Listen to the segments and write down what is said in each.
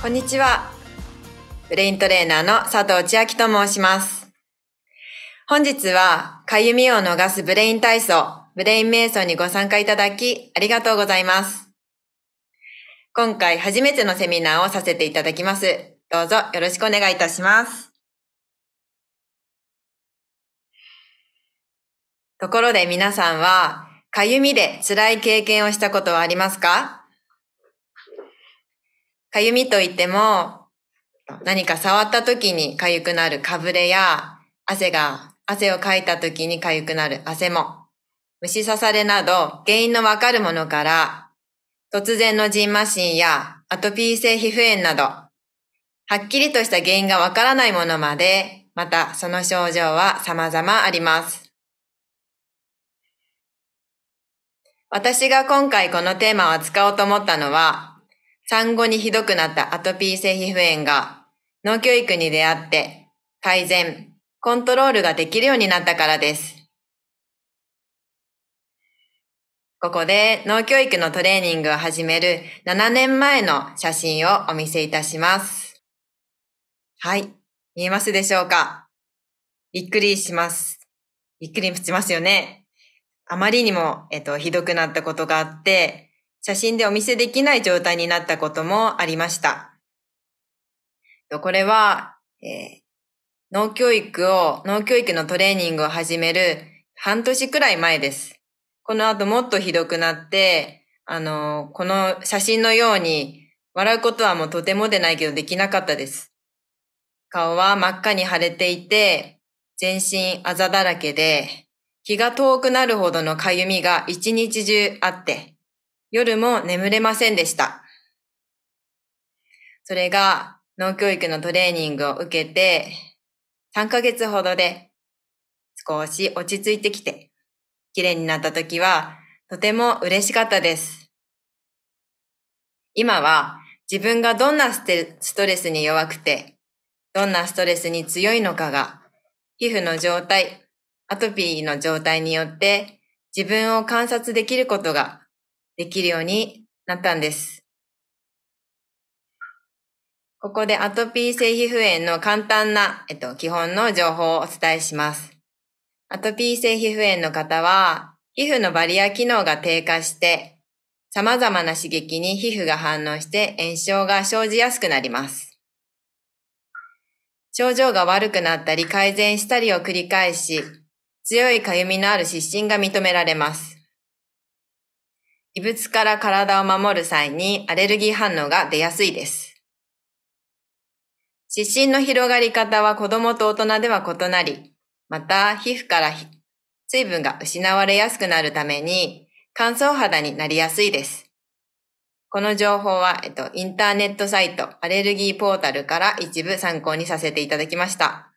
こんにちは。ブレイントレーナーの佐藤千秋と申します。本日は、かゆみを逃すブレイン体操、ブレイン瞑想にご参加いただき、ありがとうございます。今回初めてのセミナーをさせていただきます。どうぞよろしくお願いいたします。ところで皆さんは、かゆみで辛い経験をしたことはありますかかゆみといっても、何か触った時にかゆくなるかぶれや、汗が、汗をかいた時にかゆくなる汗も、虫刺されなど原因のわかるものから、突然のジンマシンやアトピー性皮膚炎など、はっきりとした原因がわからないものまで、またその症状は様々あります。私が今回このテーマを扱おうと思ったのは、産後にひどくなったアトピー性皮膚炎が脳教育に出会って改善、コントロールができるようになったからです。ここで脳教育のトレーニングを始める7年前の写真をお見せいたします。はい。見えますでしょうかびっくりします。びっくりしますよね。あまりにも、えっと、ひどくなったことがあって、写真でお見せできない状態になったこともありました。これは、えー、教育を、脳教育のトレーニングを始める半年くらい前です。この後もっとひどくなって、あの、この写真のように笑うことはもうとてもでないけどできなかったです。顔は真っ赤に腫れていて、全身あざだらけで、気が遠くなるほどのかゆみが一日中あって、夜も眠れませんでした。それが脳教育のトレーニングを受けて、3ヶ月ほどで少し落ち着いてきて、綺麗になった時はとても嬉しかったです。今は自分がどんなストレスに弱くて、どんなストレスに強いのかが、皮膚の状態、アトピーの状態によって自分を観察できることができるようになったんです。ここでアトピー性皮膚炎の簡単な、えっと、基本の情報をお伝えします。アトピー性皮膚炎の方は、皮膚のバリア機能が低下して、様々な刺激に皮膚が反応して炎症が生じやすくなります。症状が悪くなったり改善したりを繰り返し、強いかゆみのある湿疹が認められます。異物から体を守る際にアレルギー反応が出やすいです。湿疹の広がり方は子供と大人では異なり、また皮膚から水分が失われやすくなるために乾燥肌になりやすいです。この情報は、えっと、インターネットサイトアレルギーポータルから一部参考にさせていただきました。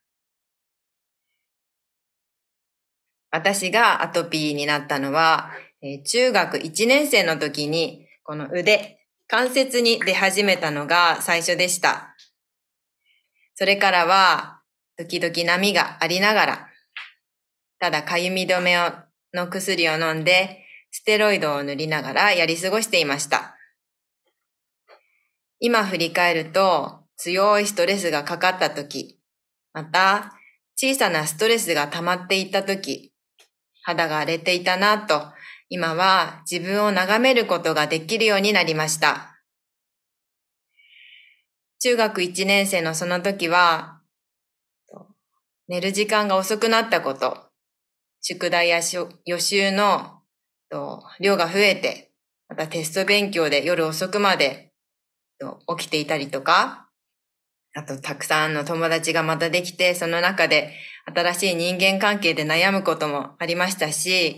私がアトピーになったのは、えー、中学1年生の時に、この腕、関節に出始めたのが最初でした。それからは、時々波がありながら、ただかゆみ止めをの薬を飲んで、ステロイドを塗りながらやり過ごしていました。今振り返ると、強いストレスがかかった時、また、小さなストレスが溜まっていった時、肌が荒れていたなと今は自分を眺めることができるようになりました。中学1年生のその時は、寝る時間が遅くなったこと、宿題や予習の量が増えて、またテスト勉強で夜遅くまで起きていたりとか、あとたくさんの友達がまたできて、その中で新しい人間関係で悩むこともありましたし、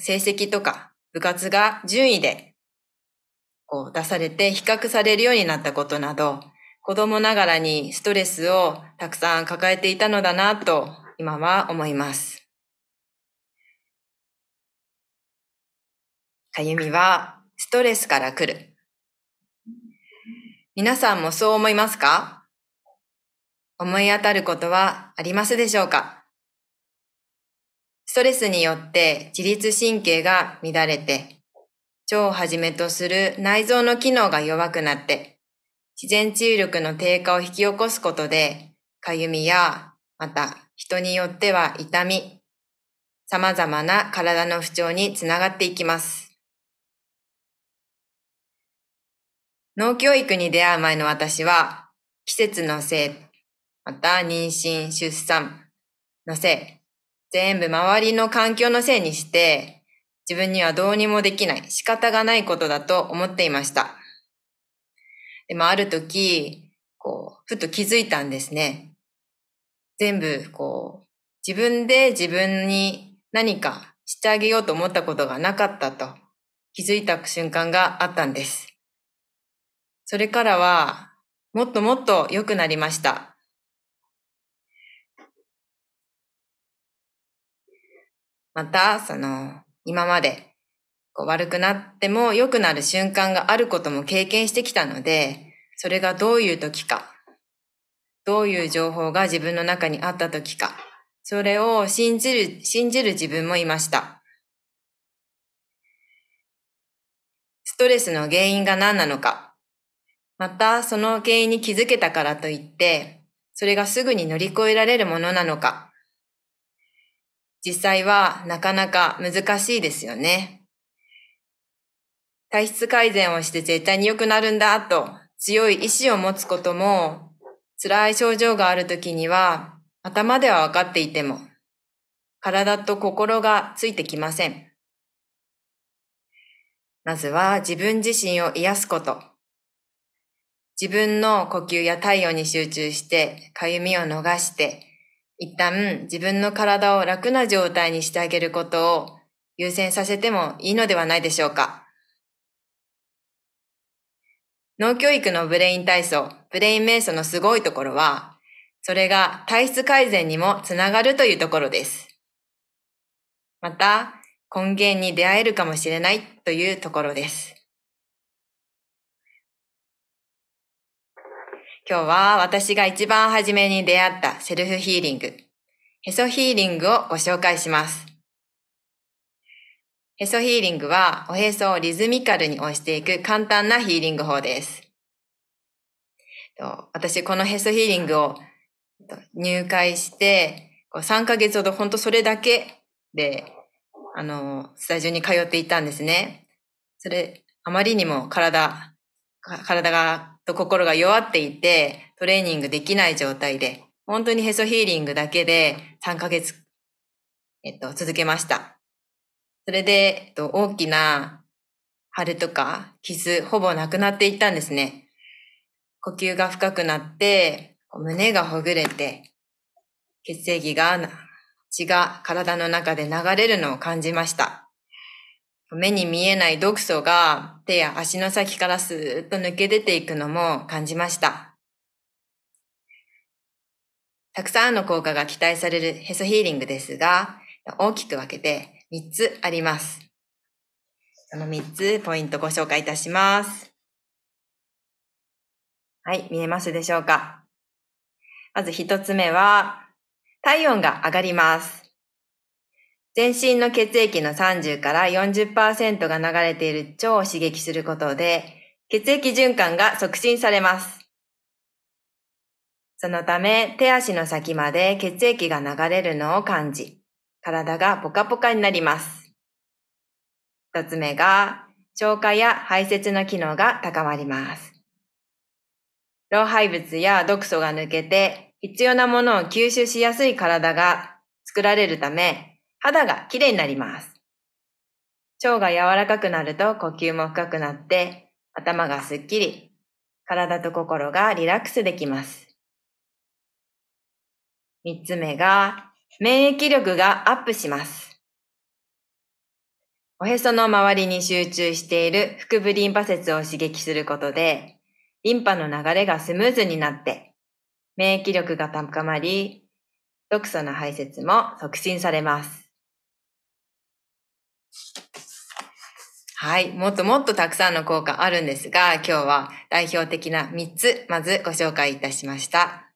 成績とか部活が順位でこう出されて比較されるようになったことなど、子供ながらにストレスをたくさん抱えていたのだなと今は思います。かゆみはストレスから来る。皆さんもそう思いますか思い当たることはありますでしょうかストレスによって自律神経が乱れて、腸をはじめとする内臓の機能が弱くなって、自然治癒力の低下を引き起こすことで、かゆみや、また人によっては痛み、様々な体の不調につながっていきます。脳教育に出会う前の私は、季節のせい、また妊娠、出産のせい、全部周りの環境のせいにして、自分にはどうにもできない仕方がないことだと思っていました。でもある時、こう、ふと気づいたんですね。全部、こう、自分で自分に何かしてあげようと思ったことがなかったと気づいた瞬間があったんです。それからは、もっともっと良くなりました。また、その、今までこう悪くなっても良くなる瞬間があることも経験してきたので、それがどういう時か、どういう情報が自分の中にあった時か、それを信じる、信じる自分もいました。ストレスの原因が何なのか、またその原因に気づけたからといって、それがすぐに乗り越えられるものなのか、実際はなかなか難しいですよね。体質改善をして絶対に良くなるんだと強い意志を持つことも辛い症状がある時には頭では分かっていても体と心がついてきません。まずは自分自身を癒すこと。自分の呼吸や体温に集中して、かゆみを逃して、一旦自分の体を楽な状態にしてあげることを優先させてもいいのではないでしょうか。脳教育のブレイン体操、ブレイン瞑想のすごいところは、それが体質改善にもつながるというところです。また、根源に出会えるかもしれないというところです。今日は私が一番初めに出会ったセルフヒーリング、へそヒーリングをご紹介します。へそヒーリングはおへそをリズミカルに押していく簡単なヒーリング法です。私、このへそヒーリングを入会して、3ヶ月ほど本当それだけで、あの、スタジオに通っていたんですね。それ、あまりにも体、体がと心が弱っていて、トレーニングできない状態で、本当にへそヒーリングだけで3ヶ月、えっと、続けました。それで、えっと、大きな腫れとか傷、ほぼなくなっていったんですね。呼吸が深くなって、胸がほぐれて、血液が、血が体の中で流れるのを感じました。目に見えない毒素が手や足の先からスーッと抜け出ていくのも感じました。たくさんの効果が期待されるヘソヒーリングですが、大きく分けて3つあります。その3つポイントご紹介いたします。はい、見えますでしょうかまず1つ目は、体温が上がります。全身の血液の30から40%が流れている腸を刺激することで、血液循環が促進されます。そのため、手足の先まで血液が流れるのを感じ、体がポカポカになります。二つ目が、消化や排泄の機能が高まります。老廃物や毒素が抜けて、必要なものを吸収しやすい体が作られるため、肌がきれいになります。腸が柔らかくなると呼吸も深くなって、頭がすっきり、体と心がリラックスできます。三つ目が、免疫力がアップします。おへその周りに集中している腹部リンパ節を刺激することで、リンパの流れがスムーズになって、免疫力が高まり、毒素の排泄も促進されます。はい。もっともっとたくさんの効果あるんですが、今日は代表的な3つ、まずご紹介いたしました。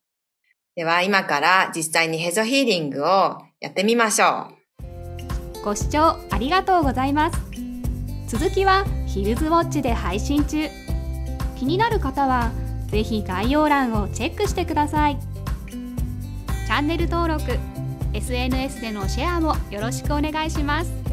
では、今から実際にヘゾヒーリングをやってみましょう。ご視聴ありがとうございます。続きはヒルズウォッチで配信中。気になる方は、ぜひ概要欄をチェックしてください。チャンネル登録、SNS でのシェアもよろしくお願いします。